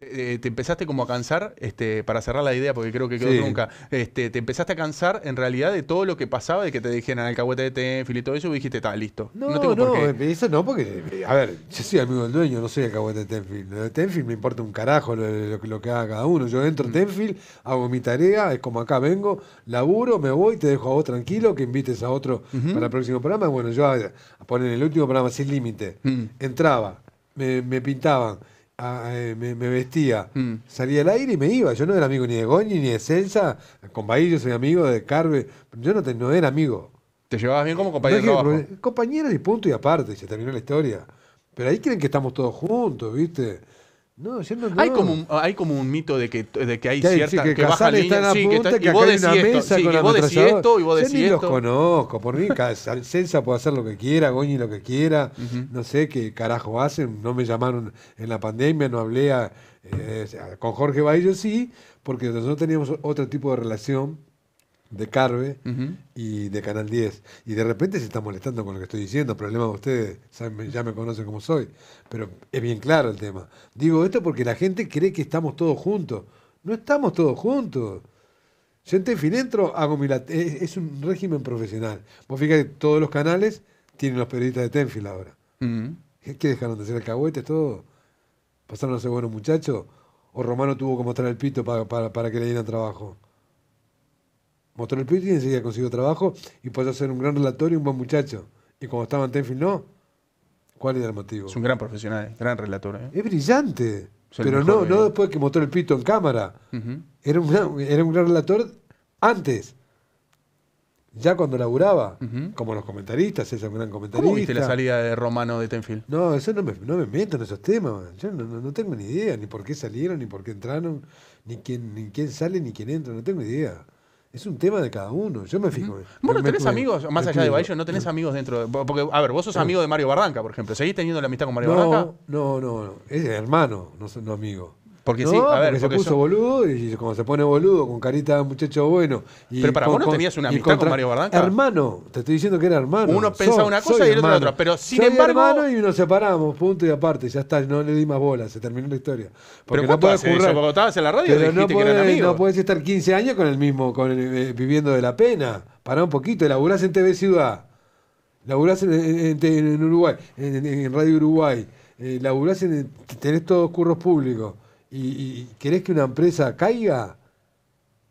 Te, eh, te empezaste como a cansar, este, para cerrar la idea, porque creo que quedó nunca, este, te empezaste a cansar en realidad de todo lo que pasaba, de que te dijeran alcahuete de Tenfield y todo eso, y dijiste, está, listo. No, no, tengo eso no, porque, a ver, yo soy amigo del dueño, no soy alcahuete de Tenfield. Lo de Tenfield me importa un carajo lo, lo que haga cada uno. Yo entro a mm. Tenfil, hago mi tarea, es como acá vengo, laburo, me voy, te dejo a vos tranquilo, que invites a otro para el próximo programa. Bueno, yo a, poner el último programa sin límite, mm. entraba, me, me pintaban eh, me, vestía, mm. salía al aire y me iba. Yo no era amigo ni de Goñi ni de Celsa. Con Bahí yo soy amigo de Carve. Yo no, te, no era amigo. ¿Te llevabas bien como compañero compañero y punto y aparte. Se terminó la historia. Pero ahí creen que estamos todos juntos, ¿viste? No, Hay, como un, hay como un mito de que, de que hay ciertas cierta que, baja línea, sí, que y vos decís esto, y vos decís esto, y vos decís esto. los conozco, por mí Censa puede hacer lo que quiera, Goñi lo que quiera, no sé qué carajo hacen, no me llamaron en la pandemia, no hablé eh, con Jorge Baillo, sí, porque nosotros teníamos otro tipo de relación de Carve y de Canal 10. Y de repente se está molestando con lo que estoy diciendo, problema de ustedes, ya me, conocen como soy, pero es bien claro el tema. Digo esto porque la gente cree que estamos todos juntos. No estamos todos juntos. Yo en entro hago mi es, un régimen profesional. Vos fíjate que todos los canales tienen los periodistas de Tenfil ahora. ¿Qué dejaron de ser alcahuetes todo? ¿Pasaron a ser buenos muchachos? ¿O Romano tuvo que mostrar el pito para, para que le dieran trabajo? mostró el pito y enseguida consiguió trabajo y puede ser un gran relator y un buen muchacho. Y cuando estaba en Tenfield, no. ¿Cuál era el motivo? Es un gran profesional, gran relator. ¿eh? Es brillante. pero no, no ¿eh? después que mostró el pito en cámara. era, un, era un gran relator antes. Ya cuando laburaba, como los comentaristas, es un gran comentarista. ¿Cómo viste la salida de Romano de Tenfield? No, eso no me, meto en esos temas. Yo no, tengo ni idea, ni por qué salieron, ni por qué entraron, ni quién, ni quién sale, ni quién entra, no tengo ni idea. Es un tema de cada uno. Yo me fijo. Bueno, tenés amigos, más allá de Baello, no tenés amigos dentro. porque, a ver, vos sos amigo de Mario Barranca, por ejemplo. ¿Seguís teniendo la amistad con Mario Barranca? No, no, no. Es hermano, no, no amigo. Porque sí, a ver, porque se puso boludo y como se pone boludo, con carita de muchacho bueno. pero para vos no tenías una amistad con, Mario Bardanca. Hermano, te estoy diciendo que era hermano. Uno pensaba una cosa y el otro otra. Pero sin soy embargo. hermano y nos separamos, punto y aparte, ya está, no le di más bola, se terminó la historia. pero no puedes en la radio podés, No estar 15 años con el mismo, con eh, viviendo de la pena. Pará un poquito, laburás en TV Ciudad, laburás en, en, Uruguay, en, Radio Uruguay, eh, laburás en. tenés todos curros públicos y, querés que una empresa caiga,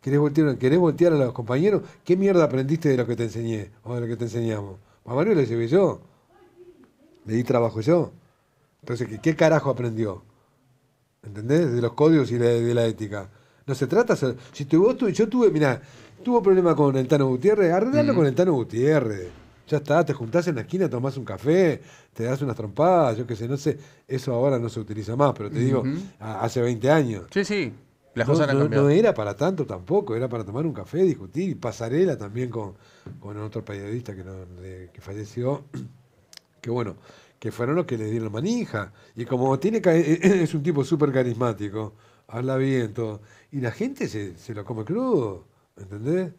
querés voltear, voltear a los compañeros, ¿qué mierda aprendiste de lo que te enseñé o de lo que te enseñamos? A Mario le llevé yo, le di trabajo yo. Entonces, ¿qué, carajo aprendió? ¿Entendés? De los códigos y de la ética. No se trata. Si tu, vos, yo tuve, mira tuvo problema con el Tano Gutiérrez, arreglalo con el Tano Gutiérrez ya está, te juntás en la esquina, tomás un café, te das unas trompadas, yo qué sé, no sé, eso ahora no se utiliza más, pero te digo, hace 20 años. Sí, sí, las no, cosas han No era para tanto tampoco, era para tomar un café, discutir, pasarela también con, con otro periodista que, falleció, que bueno, que fueron los que le dieron manija, y como tiene e-, e-, es un tipo súper carismático, habla bien, todo, y la gente se, se lo come crudo, ¿entendés?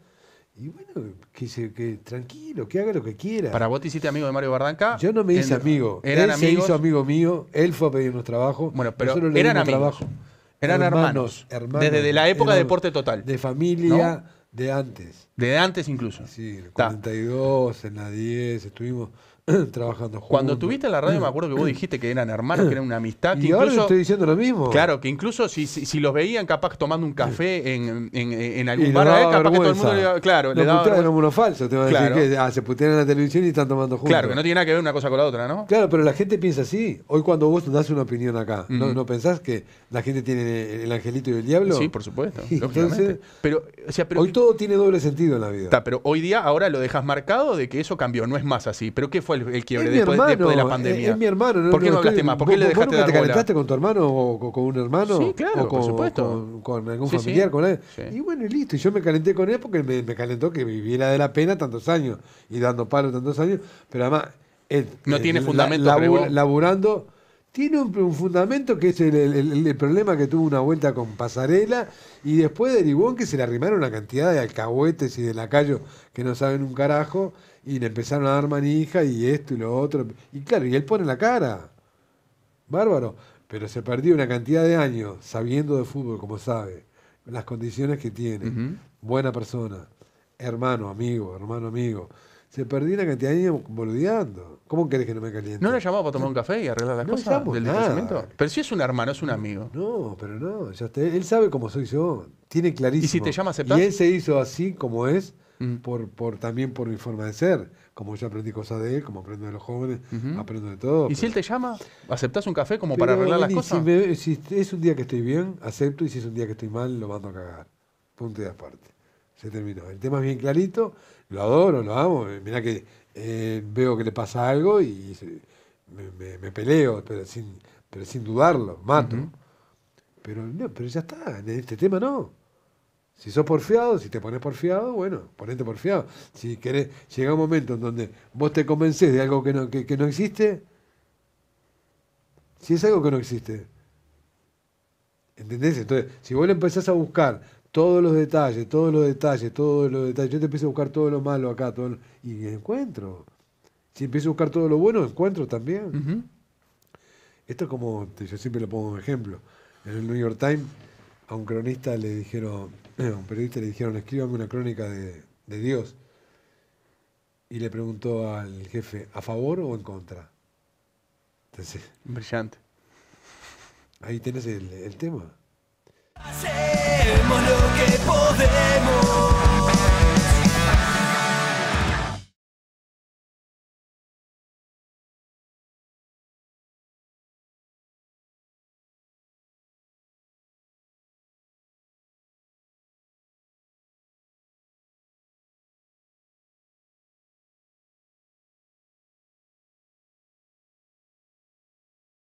Y bueno, que, que tranquilo, que haga lo que quiera. Para vos te hiciste amigo de Mario Bardanca? Yo no me hice amigo. él se hizo amigo mío, él fue a pedirnos trabajo. Bueno, pero eran amigos. Trabajo. Eran hermanos, Desde la época de deporte total. De familia, de antes. De antes incluso. Sí, en el 42, en la 10, estuvimos trabajando juntos. Cuando tuviste la radio, me acuerdo que vos dijiste que eran hermanos, que eran una amistad. ahora estoy diciendo lo mismo. Claro, que incluso si, si, los veían capaz tomando un café en, algún bar, capaz que todo el mundo le claro, le un falso, te a decir que ah, se putean en la televisión y están tomando juntos. Claro, que no tiene nada que ver una cosa con la otra, ¿no? Claro, pero la gente piensa así. Hoy cuando vos das una opinión acá, ¿no, pensás que la gente tiene el angelito y el diablo? Sí, por supuesto, pero, hoy todo tiene doble sentido en la vida. pero hoy día ahora lo dejas marcado de que eso cambió, no es más así. ¿Pero qué fue el, que quiebre después, de la pandemia? Es, mi hermano. No, ¿Por qué no, hablaste más? ¿Por qué le dejaste te calentaste con tu hermano o con, un hermano? Sí, claro, por supuesto. Con, algún familiar, con él Y bueno, y listo. Y yo me calenté con él porque me, me calentó que viviera de la pena tantos años y dando palo tantos años. Pero además... Él, no eh, tiene fundamento. laburando tiene un, fundamento que es el, problema que tuvo una vuelta con Pasarela y después derivó en que se le arrimaron una cantidad de alcahuetes y de lacayos que no saben un carajo y le empezaron a dar manija y esto y lo otro. Y claro, y él pone la cara. Bárbaro. Pero se perdió una cantidad de años sabiendo de fútbol, como sabe, las condiciones que tiene. Buena persona, hermano, amigo, hermano, amigo. Se perdí la cantidad de años boludeando. ¿Cómo querés que no me caliente? ¿No le llamaba para tomar un café y arreglar las cosas del distanciamiento? Pero si es un hermano, es un amigo. No, pero no. Él sabe cómo soy yo. Tiene clarísimo. ¿Y si te llama él se hizo así como es, mm. por, también por mi forma de ser. Como yo aprendí cosas de él, como aprendo de los jóvenes, aprendo de todo. ¿Y si él te llama? aceptas un café como para arreglar las cosas? Si, si es un día que estoy bien, acepto. Y si es un día que estoy mal, lo mando a cagar. Punto y aparte se terminó. El tema es bien clarito, lo adoro, lo amo, eh, mirá que eh, veo que le pasa algo y me, peleo, pero sin, pero sin dudarlo, mato. pero, pero ya está, en este tema no. Si sos porfiado, si te pones porfiado, bueno, ponete porfiado. Si querés, llega un momento en donde vos te convences de algo que no, que no existe, si es algo que no existe, ¿entendés? Entonces, si vos le empezás a buscar todos los detalles, todos los detalles, todos los detalles. Yo te empiezo a buscar todo lo malo acá, y encuentro. Si empiezo a buscar todo lo bueno, encuentro también. Esto es como, yo siempre lo pongo un ejemplo. En el New York Times a un cronista le dijeron, a un periodista le dijeron, escríbame una crónica de, Dios. Y le preguntó al jefe, ¿a favor o en contra? Entonces, Brillante. Ahí tenés el, el tema lo que podemos.